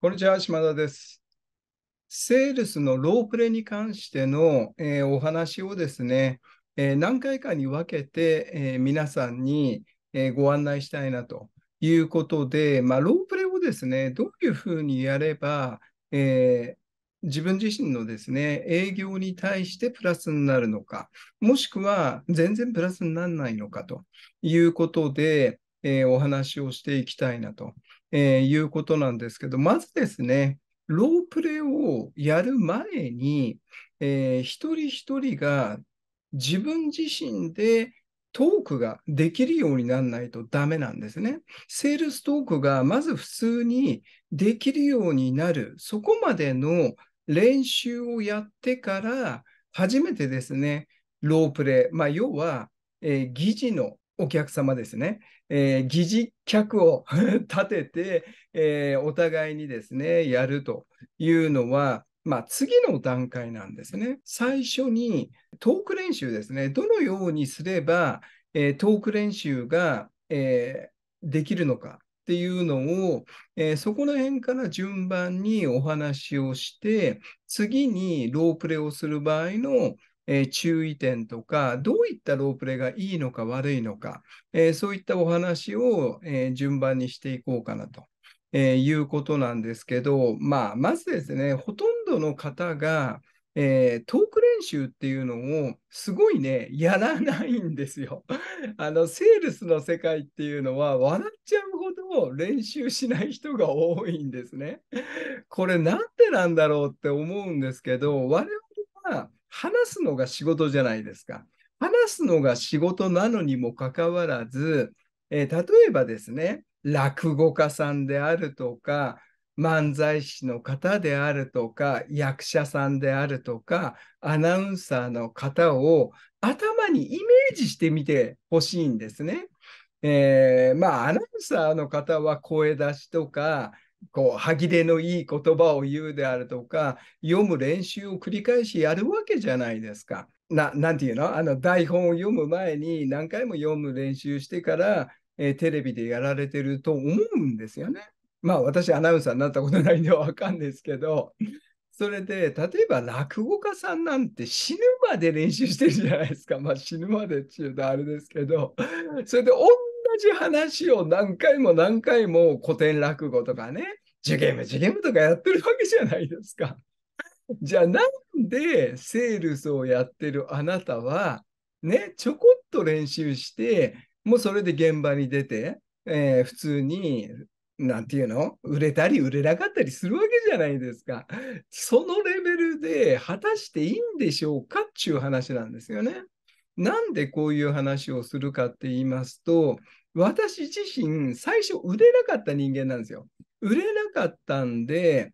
こんにちは、島田です。セールスのロープレに関しての、えー、お話をですね、えー、何回かに分けて、えー、皆さんに、えご案内したいなということで、まあ、ロープレをですね、どういうふうにやれば、え自分自身のですね、営業に対してプラスになるのか、もしくは全然プラスにならないのかということで、えお話をしていきたいなとえー、いうことなんですけど、まずですね、ロープレをやる前に、えー、一人一人が自分自身でトークができるようにならないとダメなんですね。セールストークがまず普通にできるようになる、そこまでの練習をやってから、初めてですね、ロープレイ、まあ、要は、えー、疑似のお客様ですね、えー、疑似客を 立てて、えー、お互いにですね、やるというのは、まあ、次の段階なんですね。最初にトーク練習ですね。どのようにすれば、えー、トーク練習が、えできるのかっていうのを、えー、そこら辺から順番にお話をして、次にロープレをする場合の、えー、注意点とか、どういったロープレがいいのか悪いのか、えー、そういったお話を、えー、順番にしていこうかなと。えいうことなんですけど、まあ、まずですね、ほとんどの方が、えー、トーク練習っていうのをすごいね、やらないんですよ。あの、セールスの世界っていうのは笑っちゃうほど練習しない人が多いんですね。これなんでなんだろうって思うんですけど、我々話すのが仕事じゃないですか。話すのが仕事なのにもかかわらず、えー、例えばですね、落語家さんであるとか、漫才師の方であるとか、役者さんであるとか、アナウンサーの方を頭にイメージしてみてほしいんですね。えー、まあ、アナウンサーの方は声出しとか、こう歯切れのいい言葉を言うであるとか読む練習を繰り返しやるわけじゃないですか。な何て言うのあの台本を読む前に何回も読む練習してから、えー、テレビでやられてると思うんですよね。まあ私アナウンサーになったことないんでわかんですけどそれで例えば落語家さんなんて死ぬまで練習してるじゃないですかまあ死ぬまでっていうとあれですけどそれで音じ話を何回も何回も古典落語とかね、受験ム受験部とかやってるわけじゃないですか。じゃあなんでセールスをやってるあなたは、ね、ちょこっと練習して、もうそれで現場に出て、えー、普通に、なんていうの売れたり売れなかったりするわけじゃないですか。そのレベルで果たしていいんでしょうかっていう話なんですよね。なんでこういう話をするかって言いますと、私自身、最初売れなかった人間なんですよ。売れなかったんで、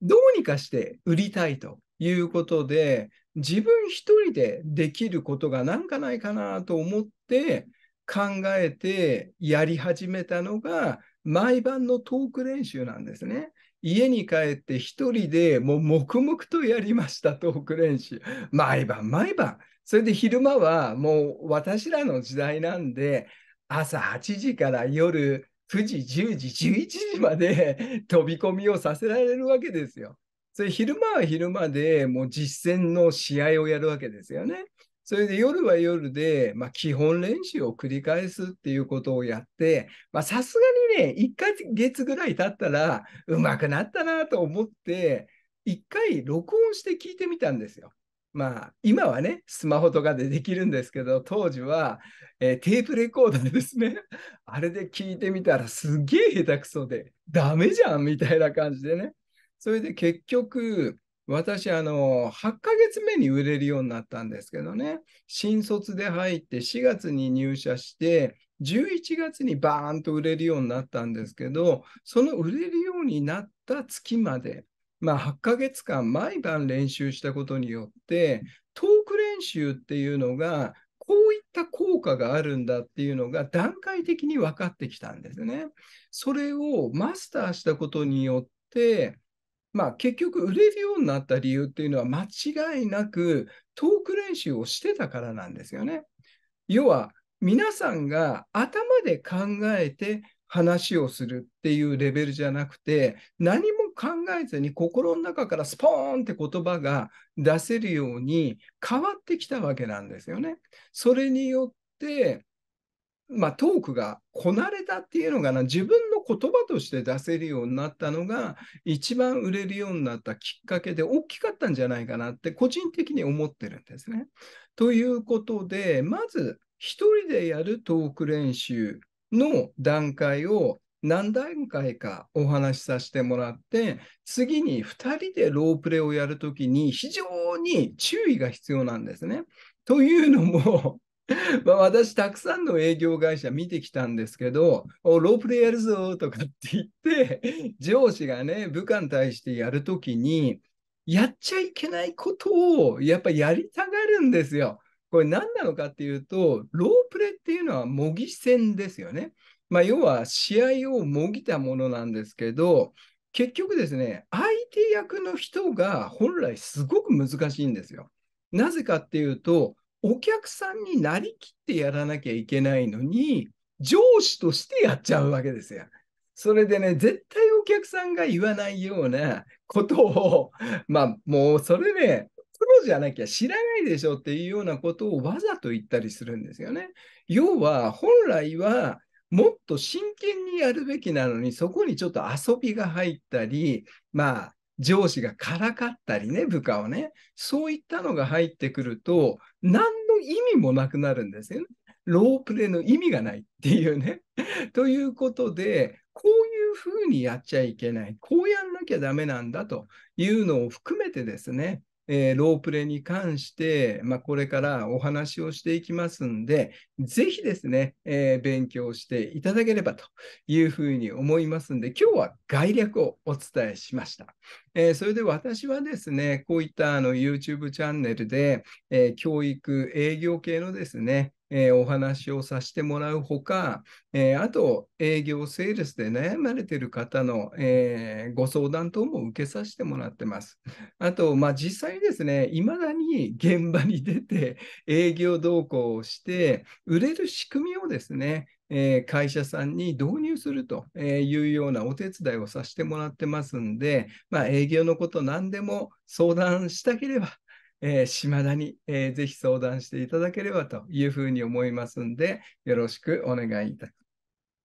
どうにかして売りたいということで、自分一人でできることがなんかないかなと思って考えてやり始めたのが、毎晩のトーク練習なんですね。家に帰って一人でもう黙々とやりましたトーク練習。毎晩毎晩。それで昼間はもう私らの時代なんで、朝8時から夜9時、10時、11時まで 飛び込みをさせられるわけですよ。それ昼間は昼間でもう実践の試合をやるわけですよね。それで夜は夜で、まあ、基本練習を繰り返すっていうことをやって、さすがにね、1ヶ月ぐらい経ったら、うまくなったなと思って、1回録音して聞いてみたんですよ。まあ、今はね、スマホとかでできるんですけど、当時は、えー、テープレコーダーですね。あれで聞いてみたらすげえ下手くそで、ダメじゃんみたいな感じでね。それで結局、私、あの、8ヶ月目に売れるようになったんですけどね、新卒で入って4月に入社して、11月にバーンと売れるようになったんですけど、その売れるようになった月まで、まあ、8ヶ月間毎晩練習したことによってトーク練習っていうのがこういった効果があるんだっていうのが段階的に分かってきたんですね。それをマスターしたことによって、まあ、結局売れるようになった理由っていうのは間違いなくトーク練習をしてたからなんですよね。要は皆さんが頭で考えて話をするっていうレベルじゃなくて何も考えずに心の中からスポーンって言葉が出せるように変わってきたわけなんですよね。それによって、まあ、トークがこなれたっていうのがな自分の言葉として出せるようになったのが一番売れるようになったきっかけで大きかったんじゃないかなって個人的に思ってるんですね。ということでまず1人でやるトーク練習の段階を何段階かお話しさせてもらって、次に2人でロープレをやるときに非常に注意が必要なんですね。というのも ま私、たくさんの営業会社見てきたんですけど、ロープレやるぞとかって言って、上司がね、部下に対してやるときに、やっちゃいけないことをやっぱやりたがるんですよ。これ何なのかっていうと、ロープレっていうのは模擬戦ですよね。まあ、要は試合をもぎたものなんですけど、結局ですね、相手役の人が本来すごく難しいんですよ。なぜかっていうと、お客さんになりきってやらなきゃいけないのに、上司としてやっちゃうわけですよ。それでね、絶対お客さんが言わないようなことを、まあ、もうそれね、プロじゃなきゃ知らないでしょっていうようなことをわざと言ったりするんですよね。要は、本来はもっと真剣にやるべきなのに、そこにちょっと遊びが入ったり、まあ、上司がからかったりね、部下をね、そういったのが入ってくると、何の意味もなくなるんですよね。ロープレの意味がないっていうね。ということで、こういうふうにやっちゃいけない、こうやんなきゃダメなんだというのを含めてですね、えー、ロープレに関して、まあ、これからお話をしていきますんで、ぜひですね、えー、勉強していただければというふうに思いますんで、今日は概略をお伝えしました。えー、それで私はですね、こういったあの YouTube チャンネルで、え教育、営業系のですね、えー、お話をさせてもらうほか、えー、あと営業セールスで悩まれている方の、えー、ご相談等も受けさせてもらってます。あと、まあ、実際ですね、いまだに現場に出て営業動向をして、売れる仕組みをですね、え会社さんに導入するというようなお手伝いをさせてもらってますんで、まあ、営業のこと何でも相談したければ、えー、島田に、えー、ぜひ相談していただければというふうに思いますんで、よろしくお願いいたします。